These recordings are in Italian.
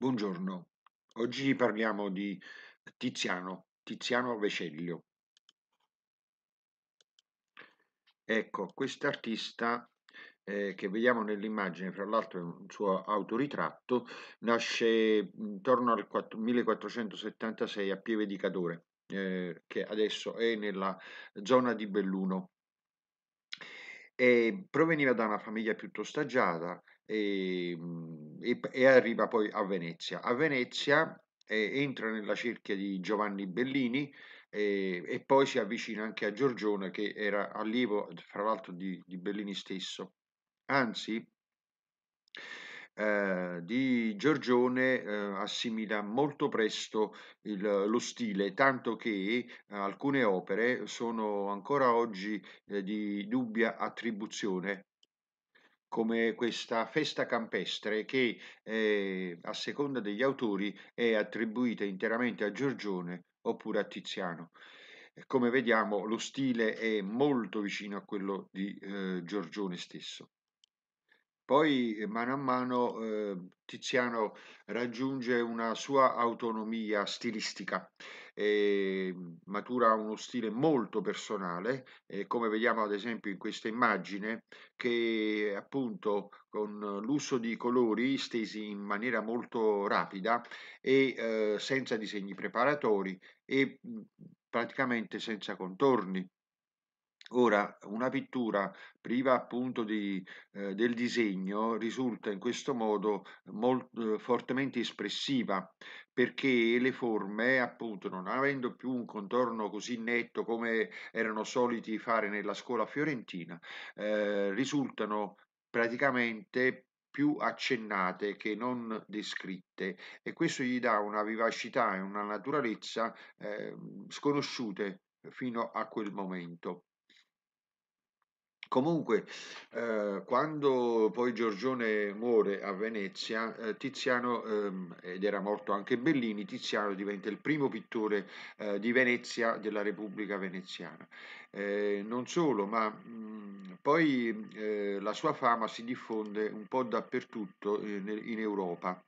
Buongiorno, oggi parliamo di Tiziano, Tiziano Vecellio. Ecco, quest'artista eh, che vediamo nell'immagine, fra l'altro è un suo autoritratto, nasce mm, intorno al 1476 a Pieve di Cadore, eh, che adesso è nella zona di Belluno. E proveniva da una famiglia piuttosto agiata Ehm, e, e, e arriva poi a Venezia. A Venezia eh, entra nella cerchia di Giovanni Bellini eh, e poi si avvicina anche a Giorgione che era allievo fra l'altro di, di Bellini stesso. Anzi, eh, di Giorgione eh, assimila molto presto il, lo stile, tanto che eh, alcune opere sono ancora oggi eh, di dubbia attribuzione come questa festa campestre che eh, a seconda degli autori è attribuita interamente a Giorgione oppure a Tiziano. Come vediamo lo stile è molto vicino a quello di eh, Giorgione stesso. Poi eh, mano a mano eh, Tiziano raggiunge una sua autonomia stilistica eh, matura uno stile molto personale, eh, come vediamo ad esempio in questa immagine, che appunto con l'uso di colori stesi in maniera molto rapida e eh, senza disegni preparatori e mhmm, praticamente senza contorni. Ora, una pittura priva appunto di, eh, del disegno risulta in questo modo molto, eh, fortemente espressiva perché le forme appunto non avendo più un contorno così netto come erano soliti fare nella scuola fiorentina eh, risultano praticamente più accennate che non descritte e questo gli dà una vivacità e una naturalezza eh, sconosciute fino a quel momento. Comunque, eh, quando poi Giorgione muore a Venezia, eh, Tiziano, ehm, ed era morto anche Bellini, Tiziano diventa il primo pittore eh, di Venezia della Repubblica Veneziana. Eh, non solo, ma mh, mm, poi eh, la sua fama si diffonde un po' dappertutto eh, in Europa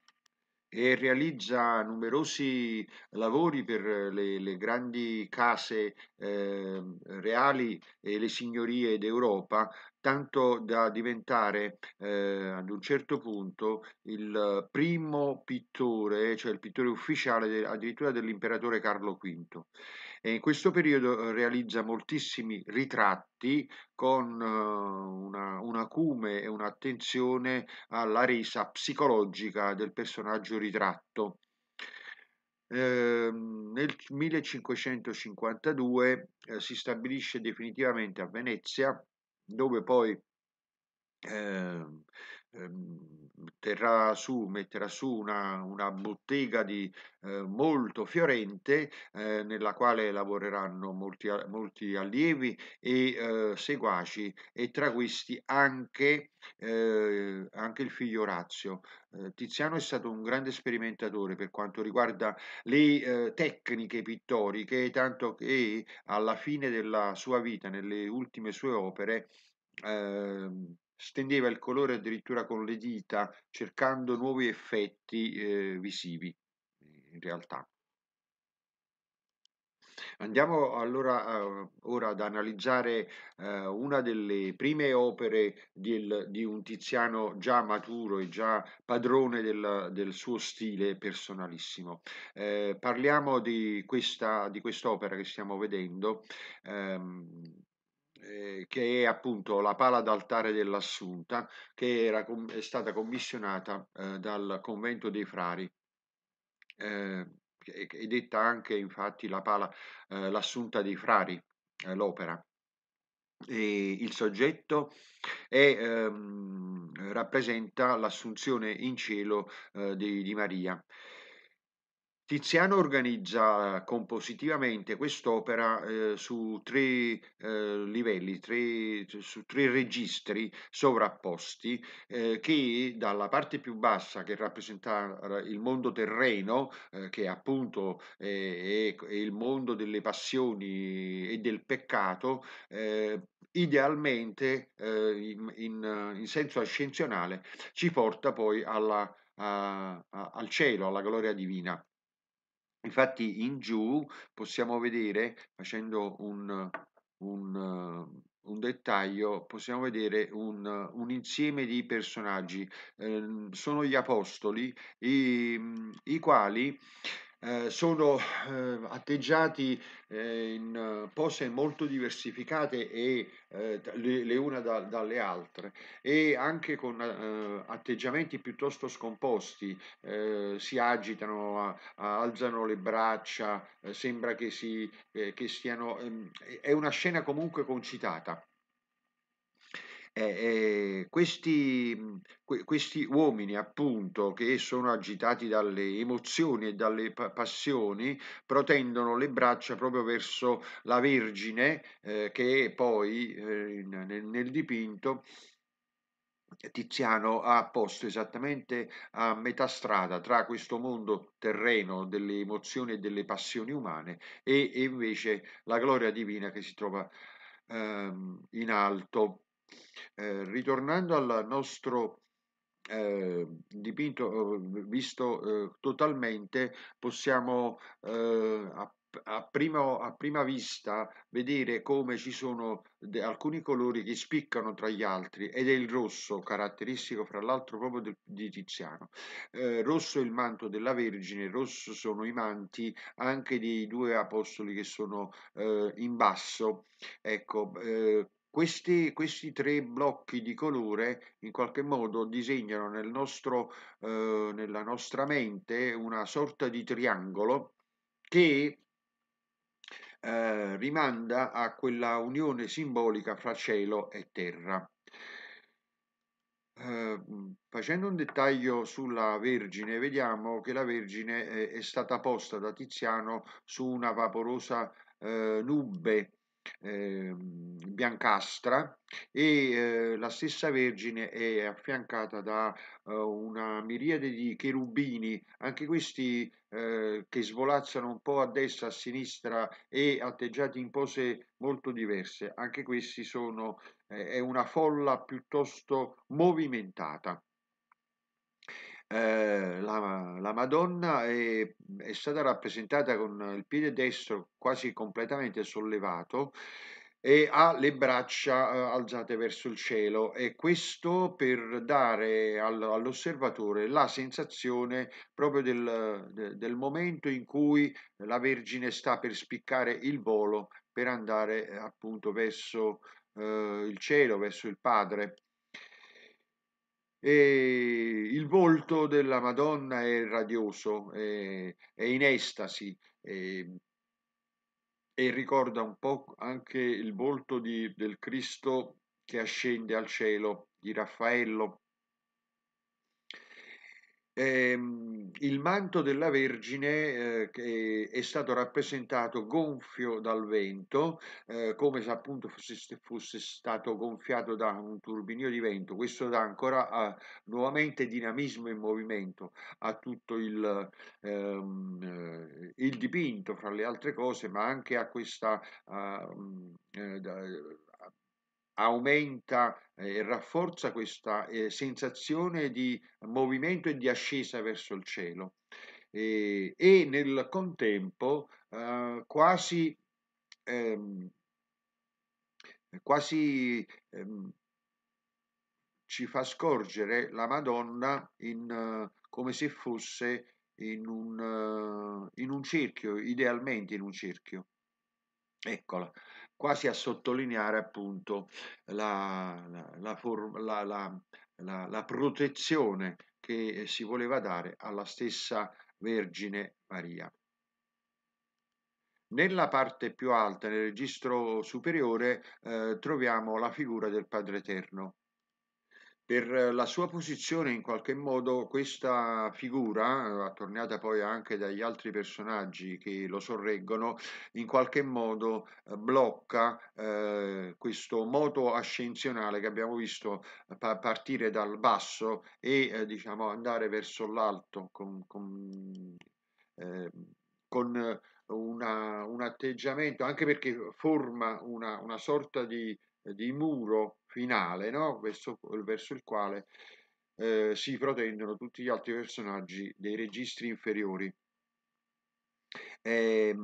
e realizza numerosi lavori per le, le grandi case eh, reali e le signorie d'Europa, tanto da diventare eh, ad un certo punto il primo pittore, cioè il pittore ufficiale de, addirittura dell'imperatore Carlo V. E in questo periodo realizza moltissimi ritratti con eh, acume e un'attenzione alla resa psicologica del personaggio ritratto. Eh, nel 1552 eh, si stabilisce definitivamente a Venezia, dove poi eh, Ehm, terrà su, metterà su una, una bottega di, eh, molto fiorente eh, nella quale lavoreranno molti, molti allievi e eh, seguaci e tra questi anche, eh, anche il figlio Orazio. Eh, Tiziano è stato un grande sperimentatore per quanto riguarda le eh, tecniche pittoriche, tanto che alla fine della sua vita, nelle ultime sue opere, ehm, stendeva il colore addirittura con le dita, cercando nuovi effetti eh, visivi, in realtà. Andiamo allora uh, ora ad analizzare uh, una delle prime opere di, il, di, un Tiziano già maturo e già padrone del, del suo stile personalissimo. Uh, parliamo di, questa, di quest'opera che stiamo vedendo, um, eh, che è appunto la pala d'altare dell'Assunta, che era, è stata commissionata eh, dal convento dei frari. Eh, è detta anche infatti la pala, eh, l'assunta dei frari, eh, l'opera. E il soggetto è, ehm, rappresenta l'assunzione in cielo di, di Maria. Tiziano organizza eh, compositivamente quest'opera eh, su tre eh, livelli, tre, su tre registri sovrapposti eh, che dalla parte più bassa che rappresenta eh, il mondo terreno, eh, che appunto è, il mondo delle passioni e del peccato, idealmente in, in, in senso ascensionale ci porta poi alla a, a, al cielo, alla gloria divina. Infatti in giù possiamo vedere, facendo un, un, un dettaglio, possiamo vedere un, un insieme di personaggi. Eh, sono gli apostoli, i, i quali eh, sono eh, atteggiati eh, in eh, pose molto diversificate e eh, le, le, una da, dalle altre e anche con atteggiamenti piuttosto scomposti, si agitano, alzano le braccia, sembra che, si, che stiano... Ehm, è una scena comunque concitata eh, eh, questi, mhmm, questi, uomini appunto che sono agitati dalle emozioni e dalle passioni protendono le braccia proprio verso la Vergine eh, che poi eh, nel, nel dipinto Tiziano ha posto esattamente a metà strada tra questo mondo terreno delle emozioni e delle passioni umane e, e invece la gloria divina che si trova ehm, in alto. Eh, ritornando al nostro eh, dipinto eh, visto eh, totalmente, possiamo appunto eh, a prima, a prima, vista vedere come ci sono alcuni colori che spiccano tra gli altri ed è il rosso, caratteristico fra l'altro proprio del, di Tiziano. Eh, rosso è il manto della Vergine, rosso sono i manti anche dei due apostoli che sono eh, in basso. Ecco, eh, questi, questi, tre blocchi di colore in qualche modo disegnano nel nostro, eh, nella nostra mente una sorta di triangolo che eh, rimanda a quella unione simbolica fra cielo e terra. Eh, facendo un dettaglio sulla Vergine, vediamo che la Vergine è, eh, è stata posta da Tiziano su una vaporosa eh, nube eh, biancastra e eh, la stessa Vergine è affiancata da eh, una miriade di cherubini, anche questi eh, che svolazzano un po' a destra, a sinistra e atteggiati in pose molto diverse, anche questi sono, eh, è una folla piuttosto movimentata eh, la, la, Madonna è, è, stata rappresentata con il piede destro quasi completamente sollevato e ha le braccia eh, alzate verso il cielo e questo per dare al, all'osservatore la sensazione proprio del, de, del momento in cui la Vergine sta per spiccare il volo per andare eh, appunto verso eh, il cielo, verso il Padre. E il volto della Madonna è radioso, è, è in estasi è, e ricorda un po' anche il volto di, del Cristo che ascende al cielo, di Raffaello Ehm, il manto della Vergine eh, è stato rappresentato gonfio dal vento, eh, come se appunto fosse, fosse, stato gonfiato da un turbinio di vento. Questo dà ancora a, ah, nuovamente dinamismo e movimento a tutto il, ehm, eh, il, dipinto, fra le altre cose, ma anche a questa. A, ah, mm, eh, da, aumenta eh, e rafforza questa eh, sensazione di movimento e di ascesa verso il cielo e, e nel contempo eh, quasi, ehm, quasi ehm, ci fa scorgere la Madonna in, uh, come se fosse in un, uh, in un, cerchio, idealmente in un cerchio. Eccola quasi a sottolineare appunto la, la, la, la protezione che eh, si voleva dare alla stessa Vergine Maria. Nella parte più alta, nel registro superiore, eh, troviamo la figura del Padre Eterno, per la sua posizione in qualche modo questa figura, attorniata poi anche dagli altri personaggi che lo sorreggono, in qualche modo eh, blocca eh, questo moto ascensionale che abbiamo visto eh, partire dal basso e eh, diciamo andare verso l'alto con, con, eh, con una, un atteggiamento, anche perché forma una, una sorta di, di muro finale, no? verso, verso, il quale eh, si protendono tutti gli altri personaggi dei registri inferiori. Eh,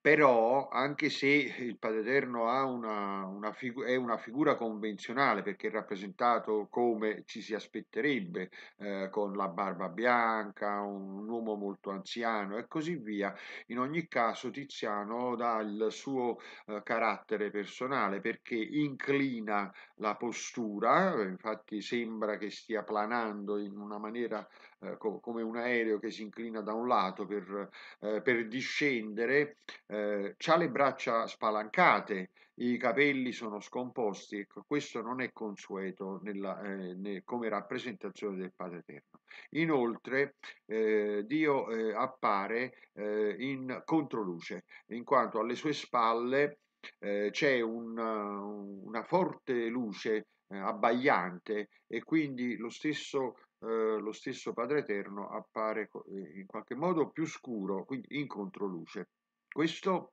però anche se il Padre Eterno una, una è una figura convenzionale perché è rappresentato come ci si aspetterebbe eh, con la barba bianca, un, un, uomo molto anziano e così via, in ogni caso Tiziano dà il suo eh, carattere personale perché inclina la postura, eh, infatti sembra che stia planando in una maniera eh, co come un aereo che si inclina da un lato per, eh, per discendere scendere, eh, ha le braccia spalancate, i capelli sono scomposti, ecco, questo non è consueto nella, eh, ne, come rappresentazione del Padre Eterno. Inoltre eh, Dio eh, appare eh, in controluce, in quanto alle sue spalle eh, c'è una, una, forte luce eh, abbagliante e quindi lo stesso eh, lo stesso Padre Eterno appare eh, in qualche modo più scuro, quindi in controluce. Questo,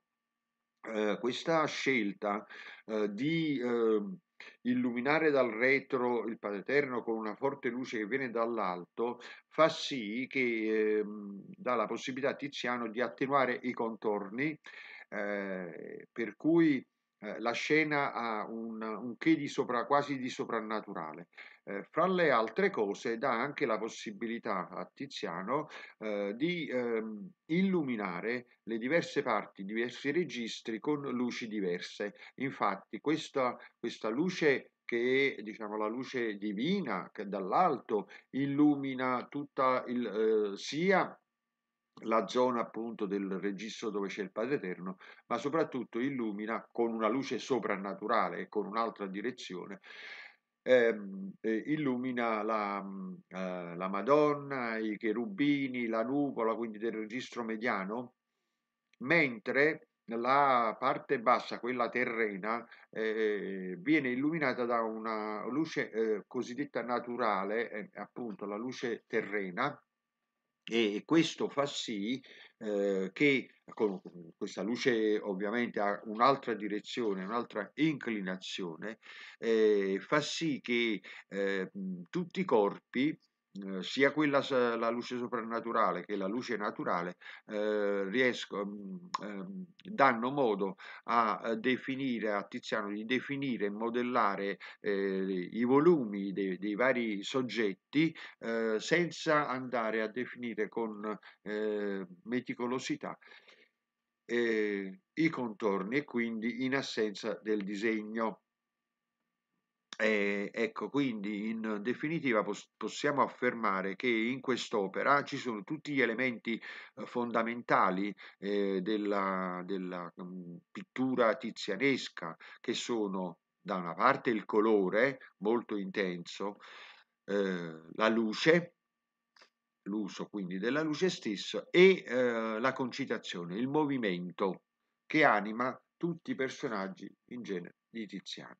eh, questa scelta eh, di ehm, illuminare dal retro il Padre Eterno con una forte luce che viene dall'alto fa sì che ehm, dà la possibilità a Tiziano di attenuare i contorni, eh, per cui eh, la scena ha un, un che di sopra, quasi di soprannaturale. Eh, fra le altre cose dà anche la possibilità a Tiziano eh, di ehm, illuminare le diverse parti, diversi registri con luci diverse. Infatti questa, questa luce che è diciamo, la luce divina che dall'alto illumina tutta il, eh, sia la zona appunto del registro dove c'è il Padre Eterno, ma soprattutto illumina con una luce soprannaturale e con un'altra direzione Ehm, eh, illumina la, mm, eh, la, Madonna, i cherubini, la nuvola, quindi del registro mediano, mentre la parte bassa, quella terrena, eh, viene illuminata da una luce eh, cosiddetta naturale, eh, appunto la luce terrena, e questo fa sì eh, che con questa luce ovviamente ha un'altra direzione, un'altra inclinazione, eh, fa sì che eh, tutti i corpi Uhm, sia quella, la luce soprannaturale che la luce naturale eh, riesco, eh, danno modo a definire a Tiziano di definire e modellare eh, i volumi dei, dei vari soggetti senza andare a definire con meticolosità i contorni e quindi in assenza del disegno. Eh, ecco, quindi in definitiva possiamo affermare che in quest'opera ci sono tutti gli elementi eh, fondamentali eh, della, della mm, pittura tizianesca, che sono da una parte il colore molto intenso, eh, la luce, l'uso quindi della luce stessa e la concitazione, il movimento che anima tutti i personaggi in genere di Tiziano.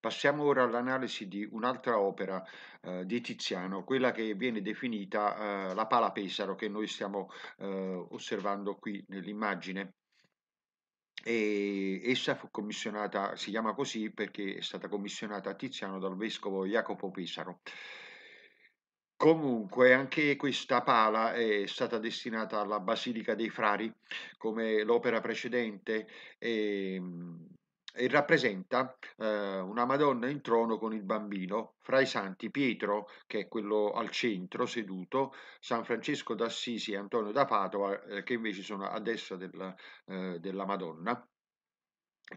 Passiamo ora all'analisi di un'altra opera eh, di Tiziano, quella che viene definita eh, la pala Pesaro che noi stiamo eh, osservando qui nell'immagine. E essa fu commissionata, si chiama così perché è stata commissionata a Tiziano dal vescovo Jacopo Pesaro. Comunque anche questa pala è stata destinata alla Basilica dei Frari come l'opera precedente e, e rappresenta eh, una Madonna in trono con il bambino, fra i santi Pietro, che è quello al centro seduto, San Francesco d'Assisi e Antonio da Padova, eh, che invece sono a destra della, eh, della Madonna.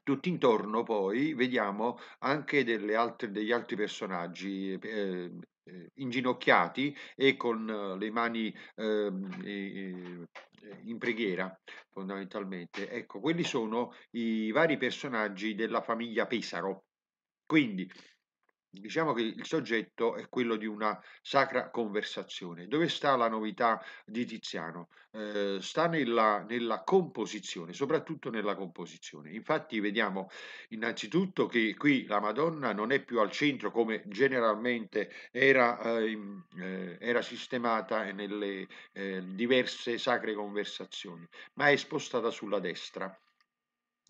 Tutto intorno poi vediamo anche altre, degli altri personaggi ehm, eh, inginocchiati e con eh, le mani eh, in preghiera fondamentalmente. Ecco, quelli sono i vari personaggi della famiglia Pesaro. Quindi Diciamo che il soggetto è quello di una sacra conversazione. Dove sta la novità di Tiziano? Eh, sta nella, nella, composizione, soprattutto nella composizione. Infatti vediamo innanzitutto che qui la Madonna non è più al centro come generalmente era, eh, eh era sistemata nelle eh, diverse sacre conversazioni, ma è spostata sulla destra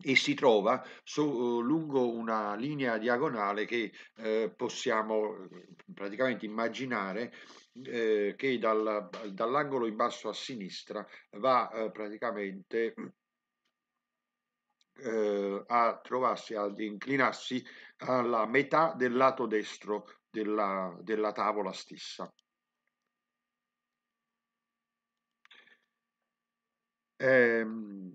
e si trova su, eh, lungo una linea diagonale che eh, possiamo eh, praticamente immaginare eh, che dal, dall'angolo in basso a sinistra va eh, praticamente eh, a trovarsi, ad inclinarsi alla metà del lato destro della, della tavola stessa. Ehm,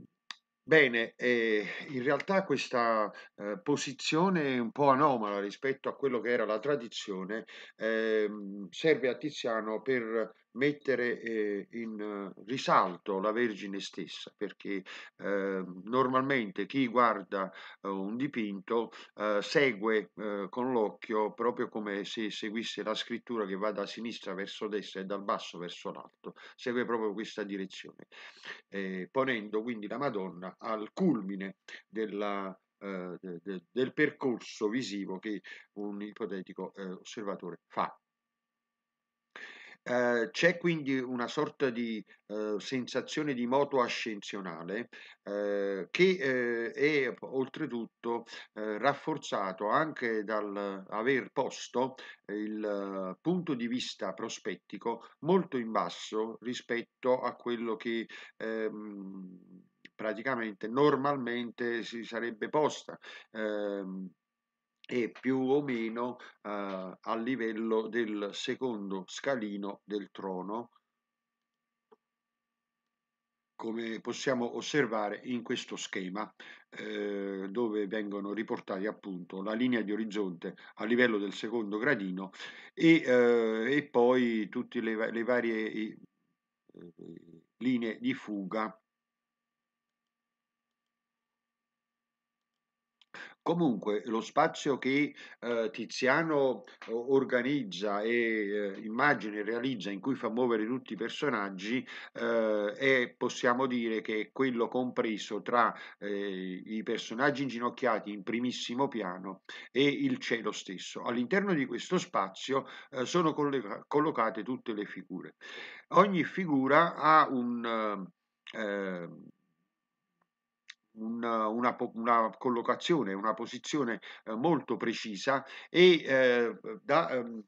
Bene, eh, in realtà questa eh, posizione un po' anomala rispetto a quello che era la tradizione ehm, serve a Tiziano per mettere eh, in eh, risalto la Vergine stessa, perché eh, normalmente chi guarda eh, un dipinto eh, segue eh, con l'occhio proprio come se seguisse la scrittura che va da sinistra verso destra e dal basso verso l'alto, segue proprio questa direzione, ponendo quindi la Madonna al culmine della, del percorso visivo che un ipotetico osservatore fa. Ehm, c'è quindi una sorta di eh, sensazione di moto ascensionale eh, che ehm, è oltretutto ehm, rafforzato anche dal aver posto il punto di vista prospettico molto in basso rispetto a quello che ehm, praticamente normalmente si sarebbe posta. Ehm, e più o meno eh, a livello del secondo scalino del trono come possiamo osservare in questo schema eh, dove vengono riportati appunto la linea di orizzonte a livello del secondo gradino e, eh, e poi tutte le, le varie eh, linee di fuga Comunque lo spazio che eh, Tiziano organizza e eh, immagina e realizza in cui fa muovere tutti i personaggi eh, è possiamo dire che è quello compreso tra eh, i personaggi inginocchiati in primissimo piano e il cielo stesso. All'interno di questo spazio eh, sono collo collocate tutte le figure. Ogni figura ha un eh, una, una, una, collocazione, una posizione eh, molto precisa e eh, da, ehm,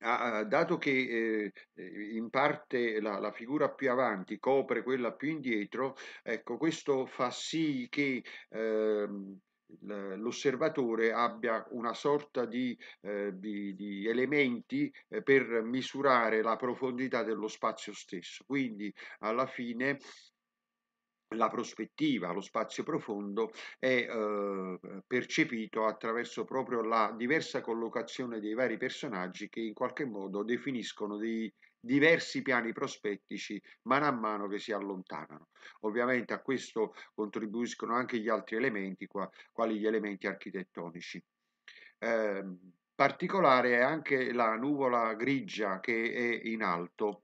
a, dato che eh, in parte la, la, figura più avanti copre quella più indietro, ecco, questo fa sì che ehm, l'osservatore abbia una sorta di, eh, di, di, elementi eh, per misurare la profondità dello spazio stesso. Quindi alla fine la prospettiva, lo spazio profondo è eh, percepito attraverso proprio la diversa collocazione dei vari personaggi che in qualche modo definiscono dei diversi piani prospettici mano a mano che si allontanano. Ovviamente a questo contribuiscono anche gli altri elementi, quali gli elementi architettonici. Eh, particolare è anche la nuvola grigia che è in alto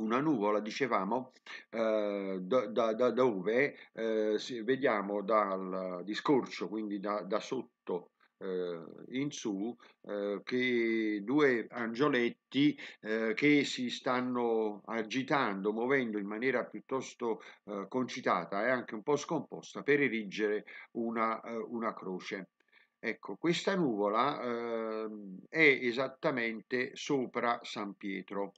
una nuvola, dicevamo, eh, da, da, da, dove eh, vediamo dal discorso, quindi da, da sotto eh, in su, eh, che due angioletti eh, che si stanno agitando, muovendo in maniera piuttosto eh, concitata e anche un po' scomposta per erigere una, una croce. Ecco, questa nuvola eh, è esattamente sopra San Pietro.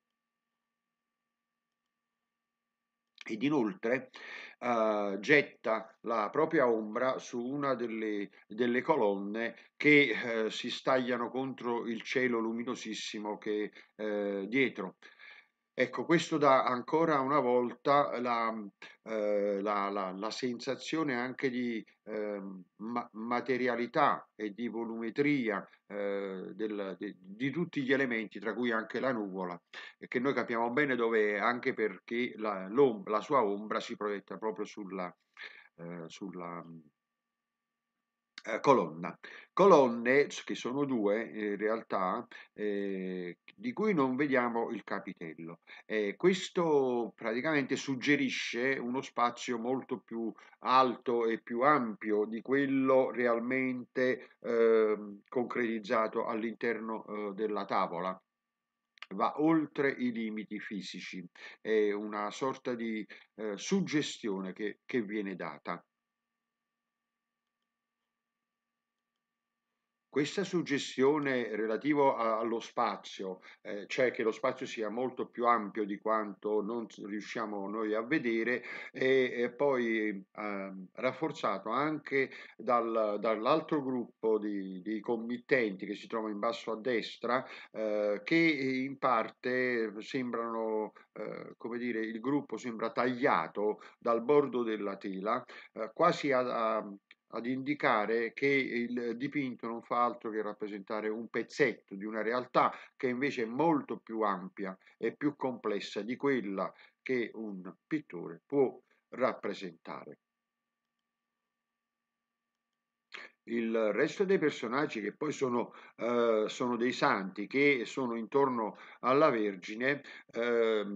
ed inoltre uh, eh, getta la propria ombra su una delle, delle colonne che uh, si stagliano contro il cielo luminosissimo che è uh, eh, dietro. Ecco, questo dà ancora una volta la, mhmm, eh, la, la, la sensazione anche di eh, ma materialità e di volumetria eh, del, di, di, tutti gli elementi, tra cui anche la nuvola, che noi capiamo bene dove è, anche perché la, sua ombra si proietta proprio sulla, eh, sulla, mhmm, eh, colonna. Colonne, che sono due in realtà, eh, di cui non vediamo il capitello. Eh, questo praticamente suggerisce uno spazio molto più alto e più ampio di quello realmente ehm, concretizzato all'interno eh, della tavola va oltre i limiti fisici, è una sorta di eh, suggestione che, che viene data. Questa suggestione relativa allo spazio, eh, cioè che lo spazio sia molto più ampio di quanto non riusciamo noi a vedere, è, è poi eh, rafforzato anche dal, dall'altro gruppo di, di, committenti che si trova in basso a destra, eh, che in parte sembrano, eh, come dire, il gruppo sembra tagliato dal bordo della tela, eh, quasi a, a ad indicare che il dipinto non fa altro che rappresentare un pezzetto di una realtà che invece è molto più ampia e più complessa di quella che un pittore può rappresentare. il resto dei personaggi che poi sono, eh, sono, dei santi che sono intorno alla Vergine, eh,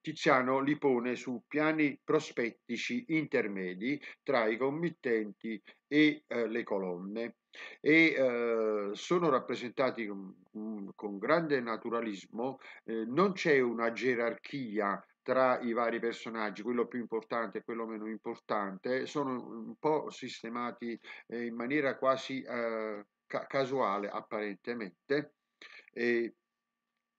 Tiziano li pone su piani prospettici intermedi tra i committenti e eh, le colonne e eh, sono rappresentati con, con grande naturalismo, eh, non c'è una gerarchia tra i vari personaggi, quello più importante e quello meno importante, sono un po' sistemati eh, in maniera quasi eh, ca casuale apparentemente. Eh,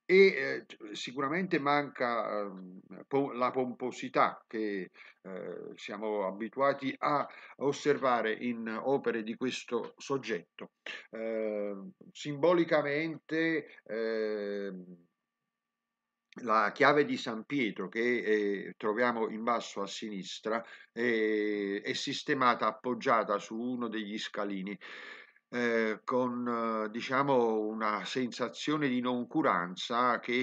e sicuramente manca ehm, po la pomposità che eh, siamo abituati a osservare in opere di questo soggetto. Ehm, simbolicamente ehm, la chiave di San Pietro che eh, troviamo in basso a sinistra eh, è sistemata appoggiata su uno degli scalini eh, con eh, diciamo una sensazione di noncuranza che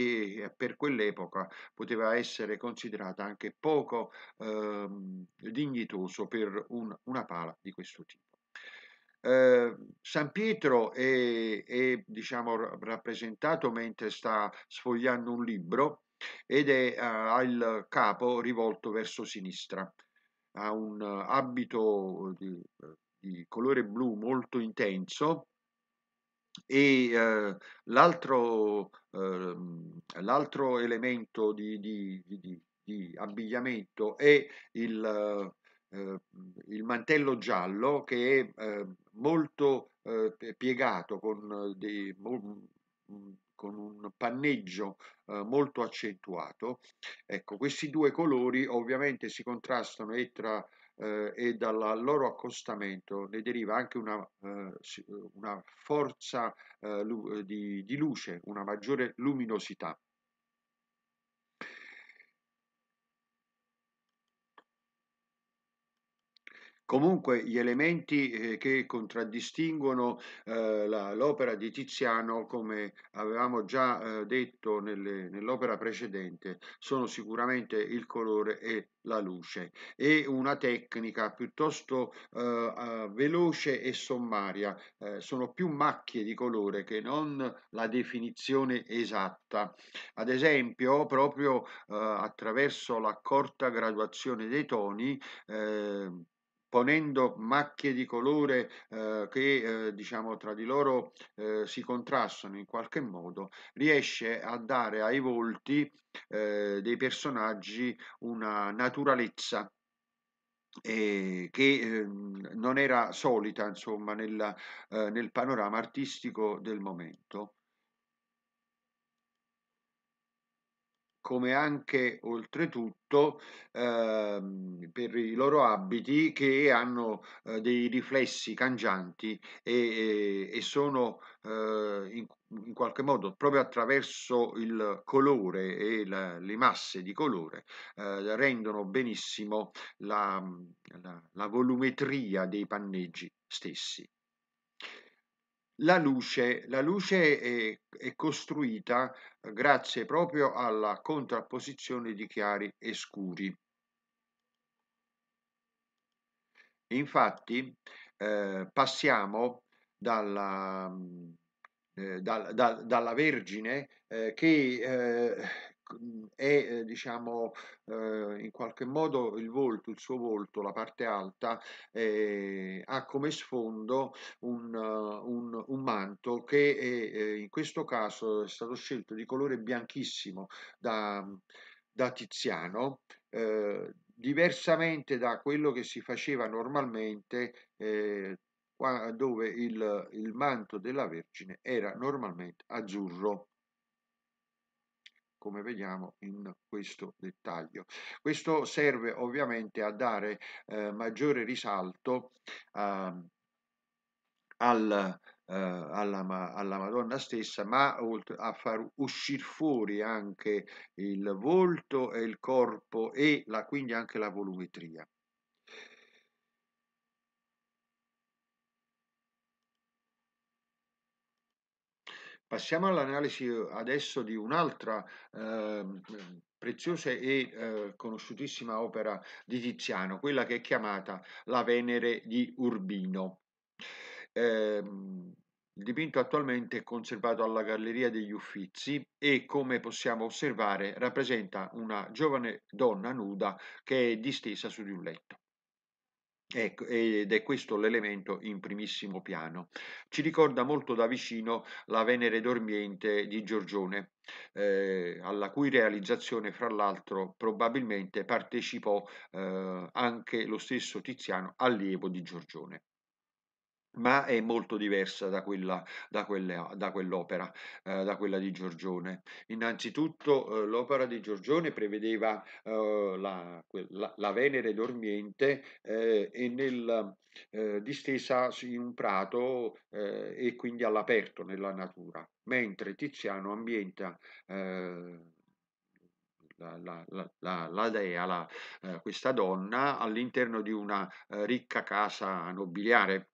eh, per quell'epoca poteva essere considerata anche poco ehm, dignitoso per un, una pala di questo tipo. Ehm, San Pietro è, è diciamo, rappresentato mentre sta sfogliando un libro ed è, ah, ha il capo rivolto verso sinistra. Ha un abito di, di colore blu molto intenso e eh, l'altro, eh, l'altro elemento di, di, di, di abbigliamento è il Ehm, il mantello giallo che è ehm, molto eh, piegato con, eh, dei, mm, mm, con un panneggio eh, molto accentuato. Ecco, questi due colori ovviamente si contrastano e tra eh, e dal loro accostamento ne deriva anche una, eh, una forza eh, di, di luce, una maggiore luminosità. Comunque gli elementi eh, che contraddistinguono eh, la, l'opera di Tiziano, come avevamo già eh, detto nelle, nell'opera precedente, sono sicuramente il colore e la luce e una tecnica piuttosto eh, veloce e sommaria. Eh, sono più macchie di colore che non la definizione esatta. Ad esempio, proprio attraverso la corta graduazione dei toni, ponendo macchie di colore eh, che eh, diciamo tra di loro eh, si contrastano in qualche modo, riesce a dare ai volti eh, dei personaggi una naturalezza eh, che eh, non era solita insomma nella, eh, nel panorama artistico del momento. come anche oltretutto eh, per i loro abiti che hanno eh, dei riflessi cangianti e, e, e sono eh, in, in, qualche modo proprio attraverso il colore e la, le masse di colore eh, rendono benissimo la, la, la volumetria dei panneggi stessi. La luce, la luce è, è, costruita eh, grazie proprio alla contrapposizione di chiari e scuri. Infatti eh, passiamo dalla, mm, eh, da, da, dalla Vergine eh, che, eh, Mhmm, è eh, diciamo eh, in qualche modo il volto, il suo volto, la parte alta eh, ha come sfondo un, un, un manto che è, in questo caso è stato scelto di colore bianchissimo da, mhmm, da Tiziano diversamente da quello che si faceva normalmente eh, qua, dove il, il, manto della Vergine era normalmente azzurro come vediamo in questo dettaglio. Questo serve ovviamente a dare eh, maggiore risalto eh, al, eh, alla, alla, Madonna stessa, ma a far uscire fuori anche il volto e il corpo e la, quindi anche la volumetria. Passiamo all'analisi uhm, adesso di un'altra eh, preziosa e eh, conosciutissima opera di Tiziano, quella che è chiamata La Venere di Urbino. Eh, il dipinto attualmente è conservato alla Galleria degli Uffizi e, come possiamo osservare, rappresenta una giovane donna nuda che è distesa su di un letto. Ecco, ed è questo l'elemento in primissimo piano. Ci ricorda molto da vicino la Venere dormiente di Giorgione, eh, alla cui realizzazione, fra l'altro, probabilmente partecipò eh, anche lo stesso Tiziano, allievo di Giorgione ma è molto diversa da quella, da quella, da quell'opera, eh, da quella di Giorgione. Innanzitutto eh, l'opera di Giorgione prevedeva eh, la, la, la, Venere dormiente eh, e nel, eh, distesa in un prato eh, e quindi all'aperto nella natura, mentre Tiziano ambienta la, la, la, la, dea, eh, questa donna, all'interno di una eh, ricca casa nobiliare.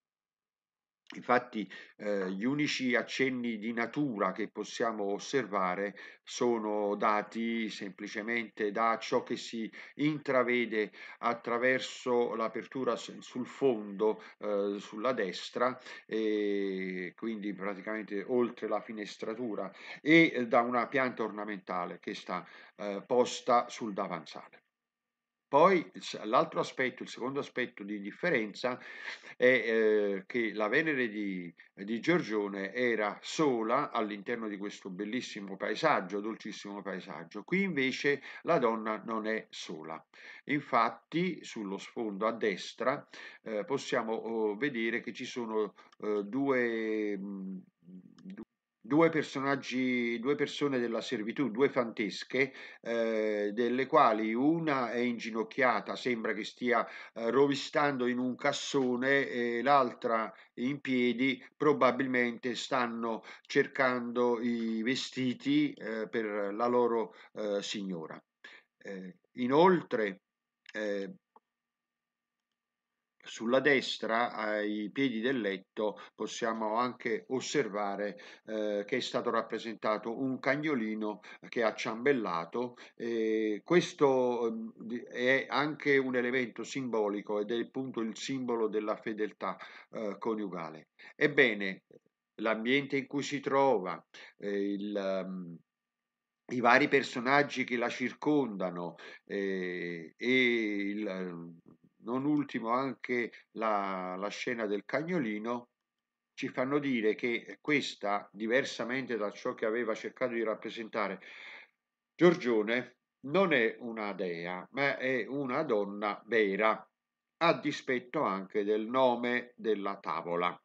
Infatti eh, gli unici accenni di natura che possiamo osservare sono dati semplicemente da ciò che si intravede attraverso l'apertura sul fondo eh, sulla destra e quindi praticamente oltre la finestratura e da una pianta ornamentale che sta eh, posta sul davanzale. Poi l'altro aspetto, il secondo aspetto di differenza è eh, che la Venere di, di, Giorgione era sola all'interno di questo bellissimo paesaggio, dolcissimo paesaggio. Qui invece la donna non è sola. Infatti sullo sfondo a destra eh, possiamo oh, vedere che ci sono eh, due... Mh, mm, Due, personaggi, due persone della servitù, due fantesche, eh, delle quali una è inginocchiata, sembra che stia eh, rovistando in un cassone, e l'altra in piedi, probabilmente stanno cercando i vestiti eh, per la loro eh, signora. Eh, inoltre, eh, sulla destra, ai piedi del letto, possiamo anche osservare eh, che è stato rappresentato un cagnolino che ha ciambellato. Eh, questo ehm, è anche un elemento simbolico ed è appunto il simbolo della fedeltà eh, coniugale. Ebbene, l'ambiente in cui si trova, eh, il... Um, i vari personaggi che la circondano eh, e il, ehm, non ultimo anche la, la scena del cagnolino, ci fanno dire che questa, diversamente da ciò che aveva cercato di rappresentare Giorgione, non è una dea, ma è una donna vera, a dispetto anche del nome della tavola.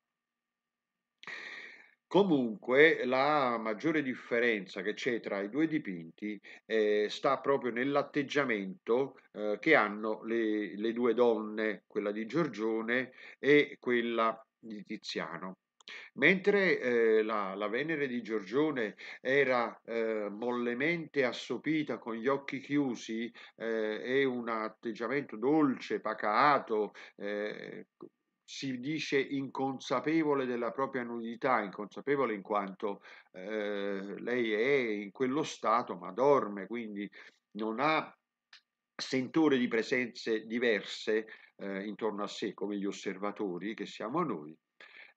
Comunque la maggiore differenza che c'è tra i due dipinti eh, sta proprio nell'atteggiamento eh, che hanno le, le, due donne, quella di Giorgione e quella di Tiziano. Mentre eh, la, la, Venere di Giorgione era eh, mollemente assopita con gli occhi chiusi eh, e un atteggiamento dolce, pacato, eh, si dice inconsapevole della propria nudità, inconsapevole in quanto eh, lei è in quello stato ma dorme, quindi non ha sentore di presenze diverse eh, intorno a sé, come gli osservatori che siamo noi.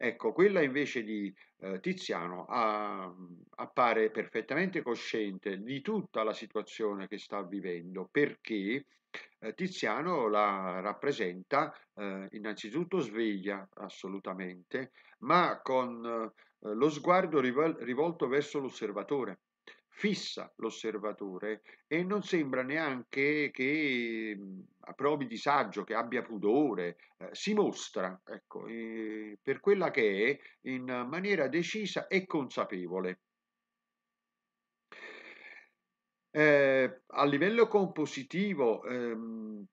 Ecco, quella invece di eh, Tiziano ha, appare perfettamente cosciente di tutta la situazione che sta vivendo, perché eh, Tiziano la rappresenta eh, innanzitutto sveglia assolutamente, ma con eh, lo sguardo rivolto verso l'osservatore, fissa l'osservatore e non sembra neanche che mh, mm, approvi disagio, che abbia pudore, eh, si mostra ecco, eh, per quella che è in maniera decisa e consapevole. Eh, a livello compositivo, ehm,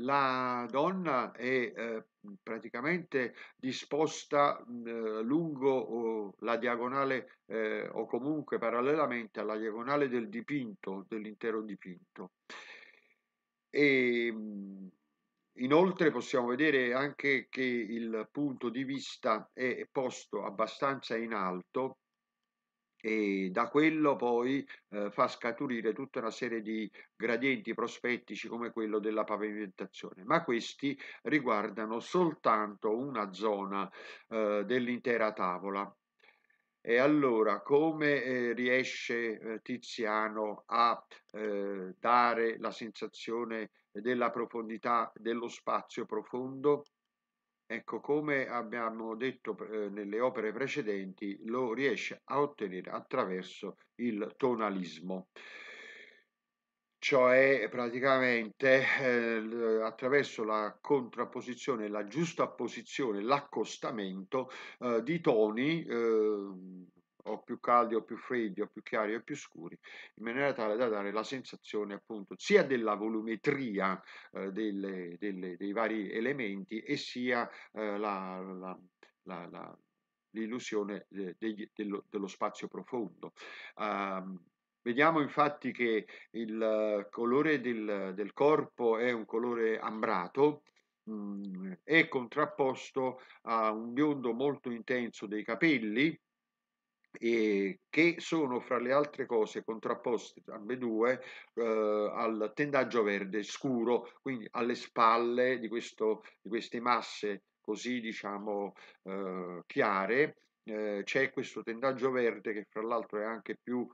la donna è eh, praticamente disposta mh, eh, lungo oh, la diagonale eh, o comunque parallelamente alla diagonale del dipinto, dell'intero dipinto. E, ehm, Inoltre possiamo vedere anche che il punto di vista è posto abbastanza in alto e da quello poi eh, fa scaturire tutta una serie di gradienti prospettici come quello della pavimentazione, ma questi riguardano soltanto una zona eh, dell'intera tavola. E allora come eh, riesce eh, Tiziano a eh, dare la sensazione della profondità dello spazio profondo? Ecco, come abbiamo detto eh, nelle opere precedenti, lo riesce a ottenere attraverso il tonalismo, cioè praticamente eh, attraverso la contrapposizione, la giusta posizione, l'accostamento eh, di toni eh, o più caldi o più freddi o più chiari o più scuri in maniera tale da dare la sensazione appunto sia della volumetria eh, delle, delle, dei vari elementi e sia eh, la, la, la, l'illusione de, de, dello, dello, spazio profondo. Uh, Vediamo infatti che il colore del, del corpo è un colore ambrato, mh, mm, è contrapposto a un biondo molto intenso dei capelli, e che sono fra le altre cose contrapposte ambedue eh, uhm, al tendaggio verde scuro, quindi alle spalle di, questo, di queste masse così diciamo eh, chiare uhm, c'è questo tendaggio verde che fra l'altro è anche più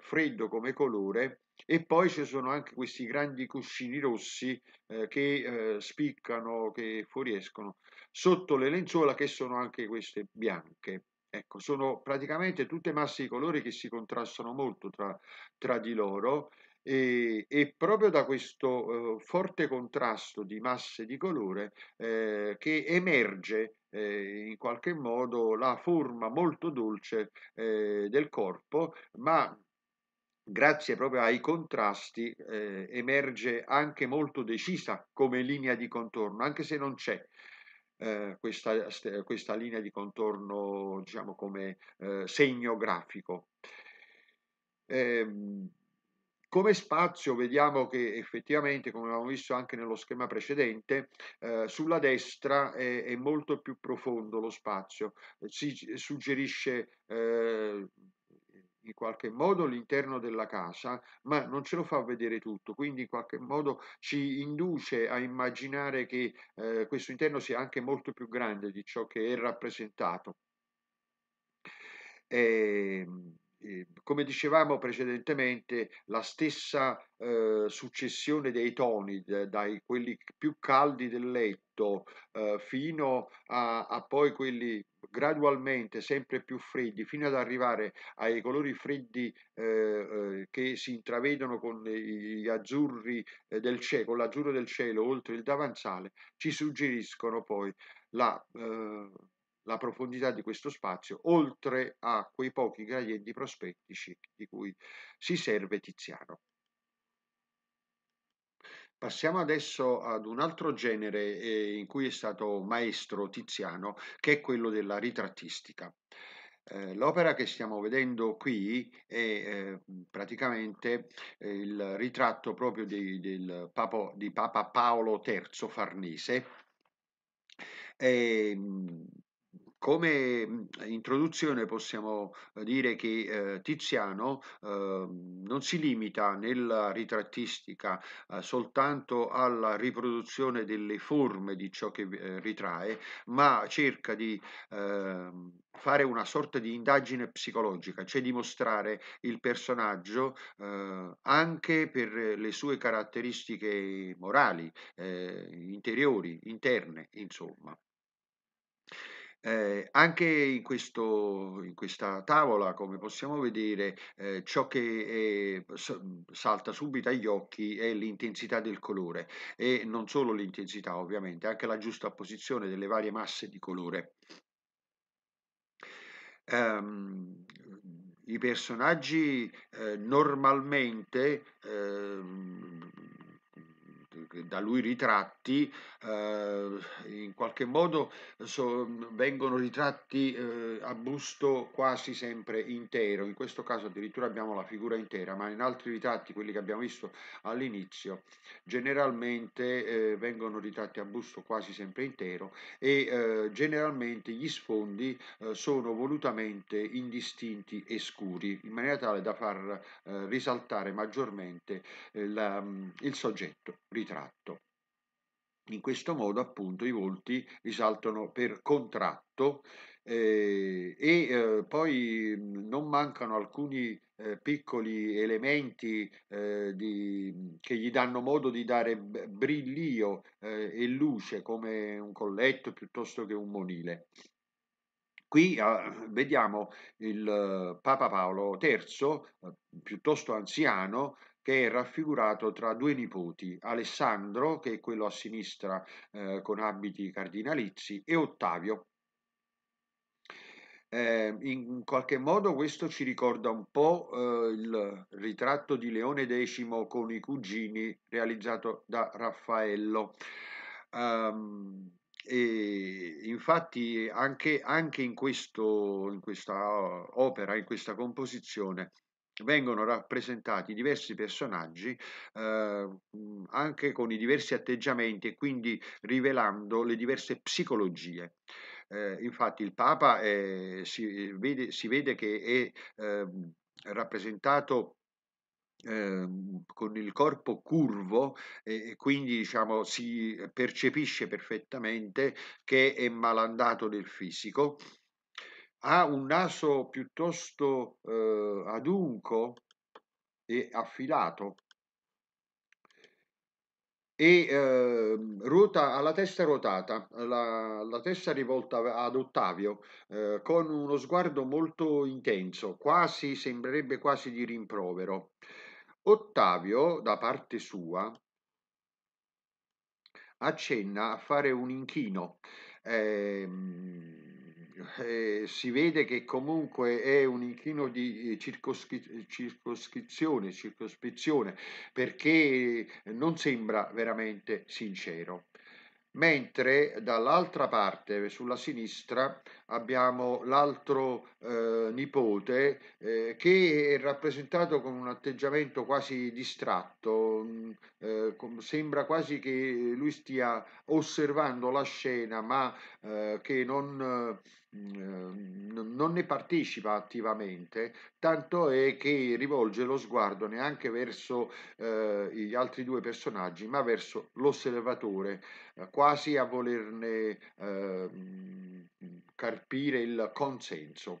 freddo come colore e poi ci sono anche questi grandi cuscini rossi che spiccano, che fuoriescono sotto le lenzuola che sono anche queste bianche. Ecco, sono praticamente tutte masse di colori che si contrastano molto tra, tra di loro e, e, proprio da questo eh, forte contrasto di masse di colore eh, che emerge eh, in qualche modo la forma molto dolce eh, del corpo, ma grazie proprio ai contrasti eh, emerge anche molto decisa come linea di contorno, anche se non c'è eh, questa, questa, linea di contorno, diciamo, come eh, segno grafico. Ehm, come spazio vediamo che effettivamente, come avevamo visto anche nello schema precedente, eh, sulla destra è, è, molto più profondo lo spazio, eh, si suggerisce eh, in qualche modo l'interno della casa, ma non ce lo fa vedere tutto, quindi in qualche modo ci induce a immaginare che eh, questo interno sia anche molto più grande di ciò che è rappresentato. E, ehm, Ehm, come dicevamo precedentemente, la stessa eh, successione dei toni, dai quelli più caldi del letto eh, fino a, a, poi quelli gradualmente sempre più freddi, fino ad arrivare ai colori freddi eh, eh, che si intravedono con gli azzurri eh, del cielo, con l'azzurro del cielo oltre il davanzale, ci suggeriscono poi la la profondità di questo spazio, oltre a quei pochi gradienti prospettici di cui si serve Tiziano. Passiamo adesso ad un altro genere eh, in cui è stato maestro Tiziano, che è quello della ritrattistica. Eh, l'opera che stiamo vedendo qui è eh, praticamente eh, il ritratto proprio di, del Papo, di Papa Paolo III Farnese, e, mm, come mhmm, introduzione possiamo eh, dire che eh, Tiziano eh, non si limita nella ritrattistica eh, soltanto alla riproduzione delle forme di ciò che eh, ritrae, ma cerca di ehm, fare una sorta di indagine psicologica, cioè di mostrare il personaggio eh, anche per le sue caratteristiche morali, eh, interiori, interne, insomma. Eh, anche in, questo, in, questa tavola, come possiamo vedere, eh, ciò che è, mhmm, salta subito agli occhi è l'intensità del colore e non solo l'intensità ovviamente, anche la giusta posizione delle varie masse di colore. Um, i personaggi eh, normalmente eh, da lui ritratti, eh, in qualche modo so, vengono ritratti eh, a busto quasi sempre intero, in questo caso addirittura abbiamo la figura intera, ma in altri ritratti, quelli che abbiamo visto all'inizio, generalmente eh, vengono ritratti a busto quasi sempre intero e eh, generalmente gli sfondi eh, sono volutamente indistinti e scuri, in maniera tale da far eh, risaltare maggiormente la, mm, il soggetto ritratto contratto. In questo modo appunto i volti risaltano per contratto eh, e eh, poi non mancano alcuni eh, piccoli elementi eh, di, che gli danno modo di dare brillio eh, e luce come un colletto piuttosto che un monile. Qui ah, vediamo il eh, Papa Paolo III, piuttosto anziano, che è raffigurato tra due nipoti, Alessandro, che è quello a sinistra eh, con abiti cardinalizi, e Ottavio. Eh, in qualche modo questo ci ricorda un po' eh, il ritratto di Leone X con i cugini realizzato da Raffaello. Um, e infatti anche, anche in, questo, in, questa eh, opera, in questa composizione, vengono rappresentati diversi personaggi eh, anche con i diversi atteggiamenti e quindi rivelando le diverse psicologie. Eh, infatti il Papa è, eh, si, eh, vede, si, vede, che è eh, rappresentato ehm, con il corpo curvo e quindi diciamo, si percepisce perfettamente che è malandato del fisico ha un naso piuttosto eh, adunco e affilato e eh, ruota, ha la testa ruotata, la, la testa rivolta ad Ottavio eh, con uno sguardo molto intenso, quasi sembrerebbe quasi di rimprovero. Ottavio, da parte sua, accenna a fare un inchino. Ehm, esempio. Eh, si vede che comunque è un inchino di eh, circoscri- eh, circoscrizione, circospezione, perché non sembra veramente sincero. Mentre dall'altra parte, sulla sinistra, abbiamo l'altro eh, nipote eh, che è rappresentato con un atteggiamento quasi distratto, mh, mm, eh, com- sembra quasi che lui stia osservando la scena ma eh, che non Mhmm, non ne partecipa attivamente, tanto è che rivolge lo sguardo neanche verso eh, gli altri due personaggi, ma verso l'osservatore, eh, quasi a volerne eh, mhmm, carpire il consenso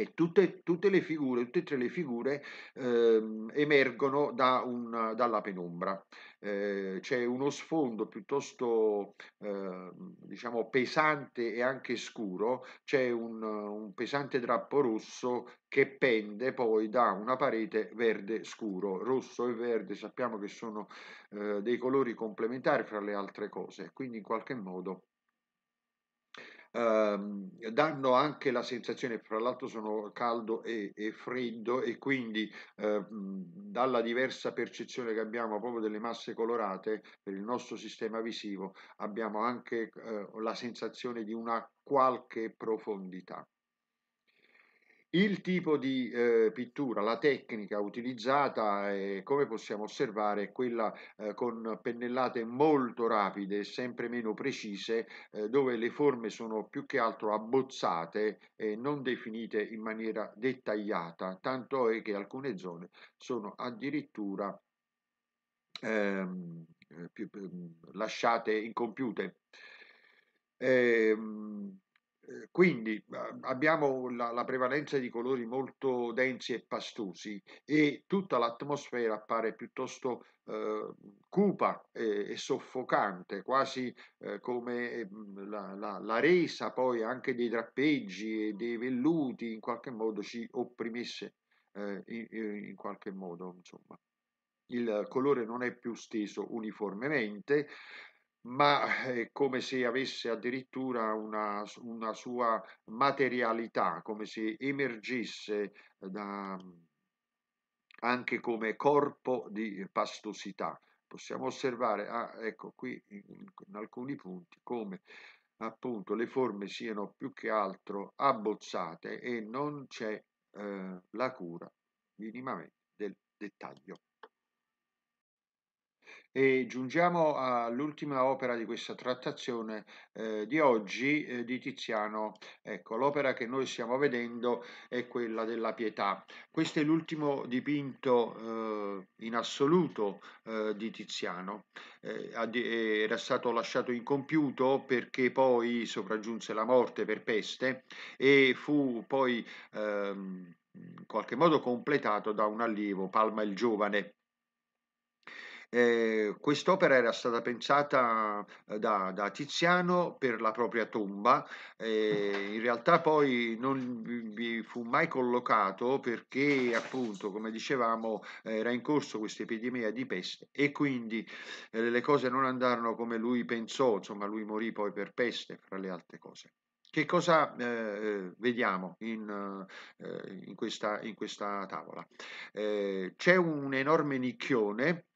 e tutte, tutte, le figure, tutte e tre le figure ehm, emergono da un, dalla penombra. Eh, c'è uno sfondo piuttosto eh, diciamo pesante e anche scuro, c'è un, un, pesante drappo rosso che pende poi da una parete verde scuro. Rosso e verde sappiamo che sono eh, dei colori complementari fra le altre cose, quindi in qualche modo eh, danno anche la sensazione, fra l'altro sono caldo e, e freddo e quindi eh, dalla diversa percezione che abbiamo proprio delle masse colorate per il nostro sistema visivo abbiamo anche eh, la sensazione di una qualche profondità. Il tipo di eh, pittura, la tecnica utilizzata, è, come possiamo osservare, è quella eh, con pennellate molto rapide, sempre meno precise, eh, dove le forme sono più che altro abbozzate e non definite in maniera dettagliata, tanto è che alcune zone sono addirittura ehm, eh, più, più, ehm, lasciate incompiute. Ehm, Ehm, quindi ah, abbiamo la, la, prevalenza di colori molto densi e pastosi e tutta l'atmosfera appare piuttosto eh, cupa e, e, soffocante, quasi eh, come ehm, la, la, la, resa poi anche dei drappeggi e dei velluti in qualche modo ci opprimesse eh, in, in, qualche modo, insomma. Il colore non è più steso uniformemente, ma è eh, come se avesse addirittura una, una sua materialità, come se emergesse da, mhmm, anche come corpo di pastosità. Possiamo osservare, ah, ecco qui in, in alcuni punti, come appunto le forme siano più che altro abbozzate e non c'è eh, la cura minimamente del dettaglio. E giungiamo all'ultima opera di questa trattazione eh, di oggi eh, di Tiziano. Ecco, l'opera che noi stiamo vedendo è quella della pietà. Questo è l'ultimo dipinto eh, in assoluto eh, di Tiziano. Eh, era stato lasciato incompiuto perché poi sopraggiunse la morte per peste e fu poi ehm, in qualche modo completato da un allievo, Palma il Giovane. Eh, quest'opera era stata pensata eh, da, da, Tiziano per la propria tomba, eh, in realtà poi non vi fu mai collocato perché appunto, come dicevamo, era in corso questa epidemia di peste e quindi eh, le cose non andarono come lui pensò, insomma lui morì poi per peste, fra le altre cose. Che cosa eh, vediamo in, eh, in, questa, in, questa, tavola? Eh, c'è un enorme nicchione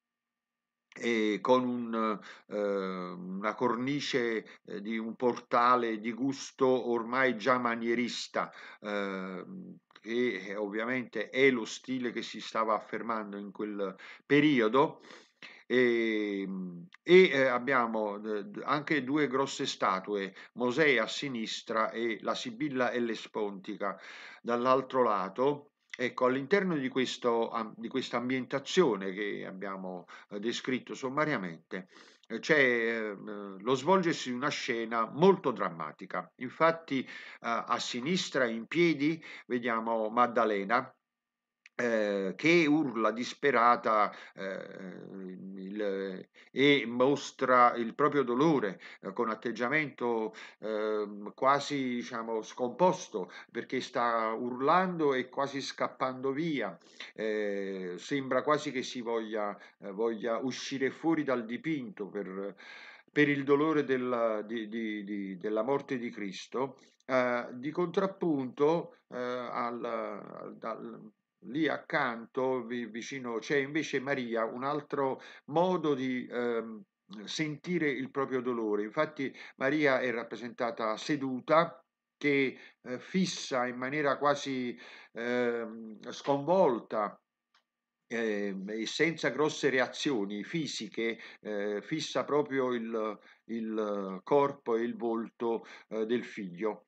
e con un, eh, una cornice eh, di un portale di gusto ormai già manierista, ehm, eh, che ovviamente è lo stile che si stava affermando in quel periodo. Ehm, e, e eh, abbiamo anche due grosse statue, Mosè a sinistra e la Sibilla e l'Espontica dall'altro lato, Ecco, all'interno di, di, questa ambientazione che abbiamo eh, descritto sommariamente eh, c'è ehm, eh, lo svolgersi di una scena molto drammatica. Infatti a sinistra in piedi vediamo Maddalena eh, che urla disperata eh, il, e mostra il proprio dolore eh, con atteggiamento ehm, quasi diciamo, scomposto perché sta urlando e quasi scappando via, eh, sembra quasi che si voglia, eh, voglia, uscire fuori dal dipinto per, per il dolore della, di, di, di, della morte di Cristo. di contrappunto al, al, al lì accanto, vicino, c'è invece Maria, un altro modo di ehm, sentire il proprio dolore. Infatti Maria è rappresentata seduta che eh, fissa in maniera quasi eh, sconvolta eh, e senza grosse reazioni fisiche, eh, fissa proprio il, il, corpo e il volto eh, del figlio.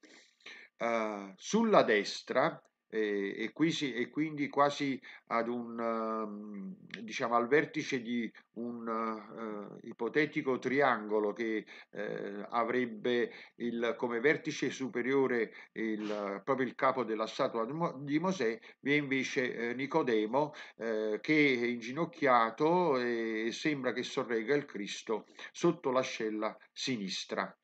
Eh, sulla destra e, e, qui si, e quindi quasi ad un, ehm, diciamo, al vertice di un uh, ipotetico triangolo che uh, avrebbe il, come vertice superiore il, proprio il capo della statua di Mosè, vi è invece uh, Nicodemo che è inginocchiato e sembra che sorregga il Cristo sotto l'ascella sinistra.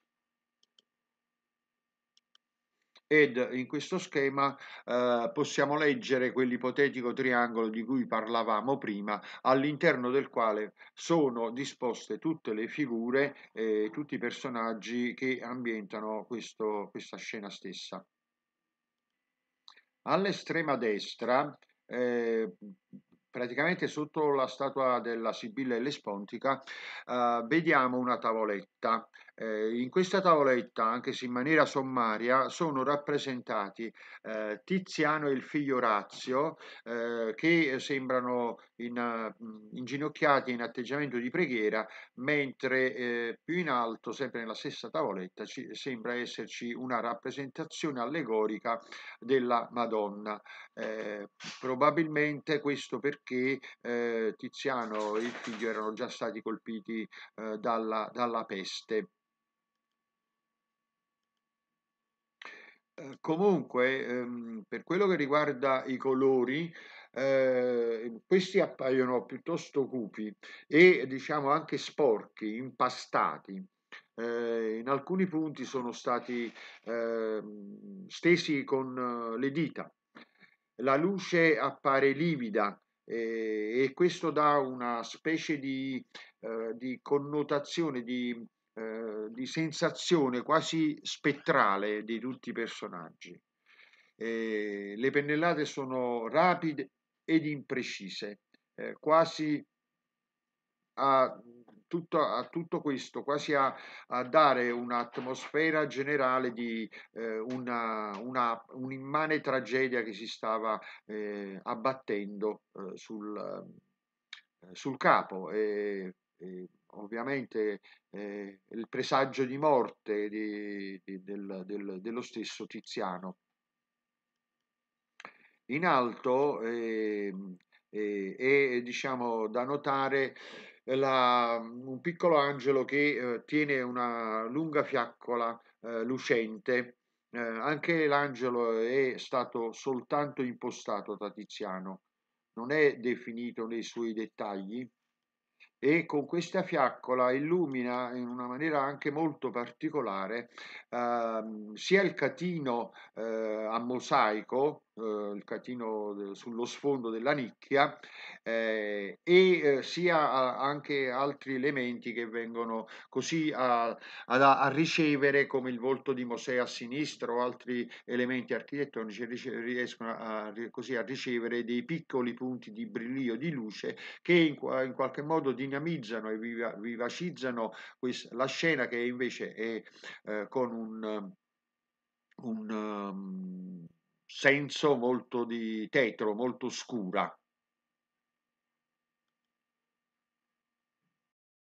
ed in questo schema eh, possiamo leggere quell'ipotetico triangolo di cui parlavamo prima, all'interno del quale sono disposte tutte le figure e eh, tutti i personaggi che ambientano questo, questa scena stessa. All'estrema destra, eh, praticamente sotto la statua della Sibilla Elespontica, eh, vediamo una tavoletta eh, in questa tavoletta, anche se in maniera sommaria, sono rappresentati eh, Tiziano e il figlio Razio eh, che sembrano in, uh, inginocchiati in atteggiamento di preghiera, mentre eh, più in alto, sempre nella stessa tavoletta, ci, sembra esserci una rappresentazione allegorica della Madonna. Eh, probabilmente questo perché eh, Tiziano e il figlio erano già stati colpiti dalla, dalla peste. Ehm, comunque, ehm, per quello che riguarda i colori, eh, questi appaiono piuttosto cupi e diciamo anche sporchi, impastati. Eh, in alcuni punti sono stati eh, stesi con eh, le dita. La luce appare livida ehm, e questo dà una specie di, eh, di connotazione, di eh, di sensazione quasi spettrale di tutti i personaggi. Eh, le pennellate sono rapide ed imprecise, eh, quasi a tutto, a tutto, questo, quasi a, a dare un'atmosfera generale di eh, una, una, un'immane tragedia che si stava eh, abbattendo eh, sul, eh, sul, capo. E, e ovviamente eh, il presagio di morte di, di, del, del, dello stesso Tiziano. In alto eh, è diciamo, da notare la, un piccolo angelo che eh, tiene una lunga fiaccola eh, lucente. Eh, anche l'angelo è stato soltanto impostato da Tiziano, non è definito nei suoi dettagli, e con questa fiaccola illumina in una maniera anche molto particolare eh, sia il catino eh, a mosaico eh, il catino sullo sfondo della nicchia eh, e eh, sia anche altri elementi che vengono così a, a, a, ricevere come il volto di Mosè a sinistra o altri elementi architettonici riescono a, così a ricevere dei piccoli punti di brillio di luce che in, in qualche modo dinamizzano e viva, vivacizzano questa, la scena che invece è eh, con un, un um, senso molto di tetro, molto scura.